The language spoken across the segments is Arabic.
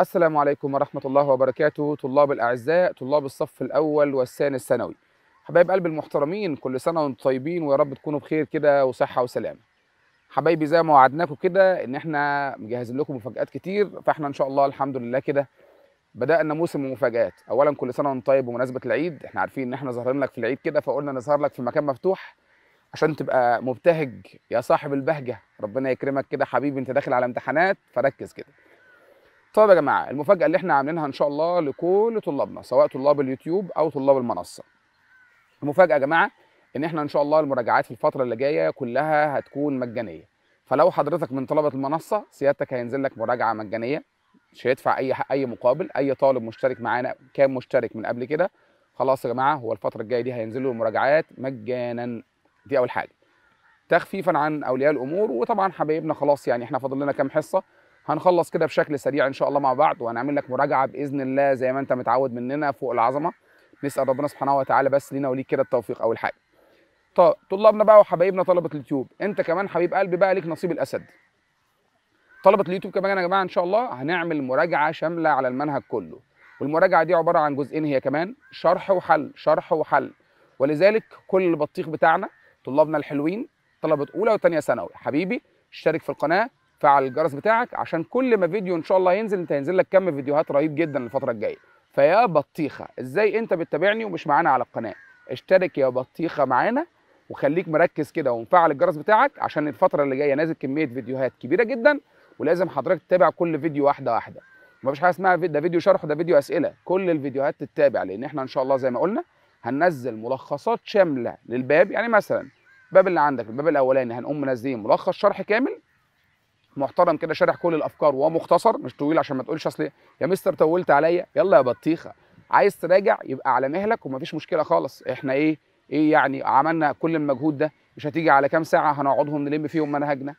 السلام عليكم ورحمة الله وبركاته طلاب الأعزاء طلاب الصف الأول والثاني الثانوي حبايب قلب المحترمين كل سنة وانتم طيبين ويا رب تكونوا بخير كده وصحة وسلامة حبايبي زي ما وعدناكم كده ان احنا مجهزين لكم مفاجآت كتير فاحنا ان شاء الله الحمد لله كده بدأنا موسم المفاجآت أولا كل سنة وانتم طيب بمناسبة العيد احنا عارفين ان احنا ظاهرين لك في العيد كده فقلنا نظهر لك في مكان مفتوح عشان تبقى مبتهج يا صاحب البهجة ربنا يكرمك كده حبيبي انت داخل على امتحانات فركز كده طيب يا جماعه المفاجاه اللي احنا عاملينها ان شاء الله لكل طلابنا سواء طلاب اليوتيوب او طلاب المنصه المفاجاه يا جماعه ان احنا ان شاء الله المراجعات في الفتره اللي جايه كلها هتكون مجانيه فلو حضرتك من طلبه المنصه سيادتك هينزل لك مراجعه مجانيه مش هيدفع اي اي مقابل اي طالب مشترك معانا كان مشترك من قبل كده خلاص يا جماعه هو الفتره الجايه دي هينزل له المراجعات مجانا دي اول حاجه تخفيفا عن اولياء الامور وطبعا حبايبنا خلاص يعني احنا فاضل لنا كام حصه هنخلص كده بشكل سريع ان شاء الله مع بعض وهنعمل لك مراجعه باذن الله زي ما انت متعود مننا فوق العظمه نسال ربنا سبحانه وتعالى بس لينا وليك كده التوفيق اول حاجه طب طلابنا بقى وحبايبنا طلبه اليوتيوب انت كمان حبيب قلبي بقى ليك نصيب الاسد طلبه اليوتيوب كمان يا جماعه ان شاء الله هنعمل مراجعه شامله على المنهج كله والمراجعه دي عباره عن جزئين هي كمان شرح وحل شرح وحل ولذلك كل البطيخ بتاعنا طلابنا الحلوين طلبه اولى وثانيه ثانوي حبيبي اشترك في القناه فعل الجرس بتاعك عشان كل ما فيديو ان شاء الله ينزل انت هينزل لك كم فيديوهات رهيب جدا الفتره الجايه فيا بطيخه ازاي انت بتتابعني ومش معانا على القناه اشترك يا بطيخه معانا وخليك مركز كده ومفعل الجرس بتاعك عشان الفتره اللي جايه نازل كميه فيديوهات كبيره جدا ولازم حضرتك تتابع كل فيديو واحده واحده مفيش حاجه اسمها ده فيديو شرح ده فيديو اسئله كل الفيديوهات تتابع لان احنا ان شاء الله زي ما قلنا هننزل ملخصات شامله للباب يعني مثلا الباب اللي عندك الباب الاولاني هنقوم منزلين ملخص شرح كامل محترم كده شارح كل الافكار ومختصر مش طويل عشان ما تقولش اصل يا مستر طولت عليا يلا يا بطيخه عايز تراجع يبقى على مهلك ومفيش مشكله خالص احنا ايه ايه يعني عملنا كل المجهود ده مش هتيجي على كام ساعه هنقعدهم نلم فيهم منهجنا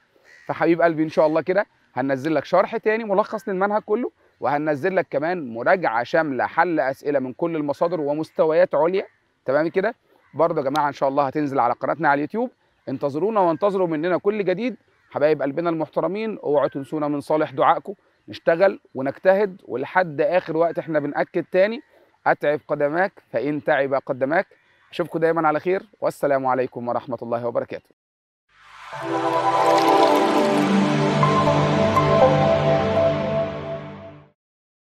فحبيب قلبي ان شاء الله كده هننزل لك شرح تاني ملخص للمنهج كله وهننزل لك كمان مراجعه شامله حل اسئله من كل المصادر ومستويات عليا تمام كده برضه يا جماعه ان شاء الله هتنزل على قناتنا على اليوتيوب انتظرونا وانتظروا مننا كل جديد حبايب قلبنا المحترمين اوعوا تنسونا من صالح دعائكم نشتغل ونجتهد ولحد اخر وقت احنا بناكد تاني اتعب قدماك فان تعب قدماك اشوفكم دايما على خير والسلام عليكم ورحمه الله وبركاته